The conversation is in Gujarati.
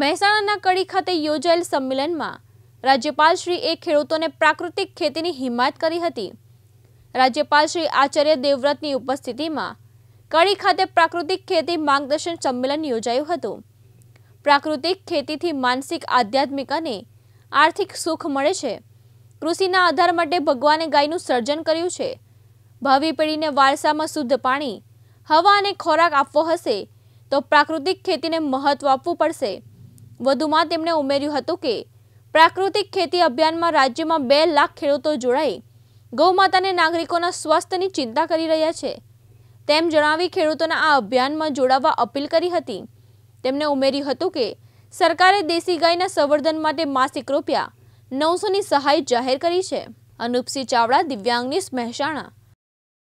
મહેસાણાના કડી ખાતે યોજાયેલ સંમેલનમાં રાજ્યપાલશ્રીએ ખેડૂતોને પ્રાકૃતિક ખેતીની હિમાયત કરી હતી રાજ્યપાલશ્રી આચાર્ય દેવવ્રતની ઉપસ્થિતિમાં કડી ખાતે પ્રાકૃતિક ખેતી માર્ગદર્શન સંમેલન યોજાયું હતું પ્રાકૃતિક ખેતીથી માનસિક આધ્યાત્મિક અને આર્થિક સુખ મળે છે કૃષિના આધાર માટે ભગવાને ગાયનું સર્જન કર્યું છે ભાવિ પેઢીને વારસામાં શુદ્ધ પાણી હવા અને ખોરાક આપવો હશે તો પ્રાકૃતિક ખેતીને મહત્વ આપવું પડશે વધુમાં તેમણે ઉમેર્યું હતું કે પ્રાકૃતિક ખેતી અભિયાનમાં રાજ્યમાં બે લાખ ખેડૂતો જોડાઈ ગૌમાતાને નાગરિકોના સ્વાસ્થ્યની ચિંતા કરી રહ્યા છે તેમ જણાવી ખેડૂતોના આ અભિયાનમાં જોડાવા અપીલ કરી હતી તેમણે ઉમેર્યું હતું કે સરકારે દેશી ગાયના સંવર્ધન માટે માસિક રૂપિયા નવસોની સહાય જાહેર કરી છે અનુપસિંહ ચાવડા દિવ્યાંગની મહેસાણા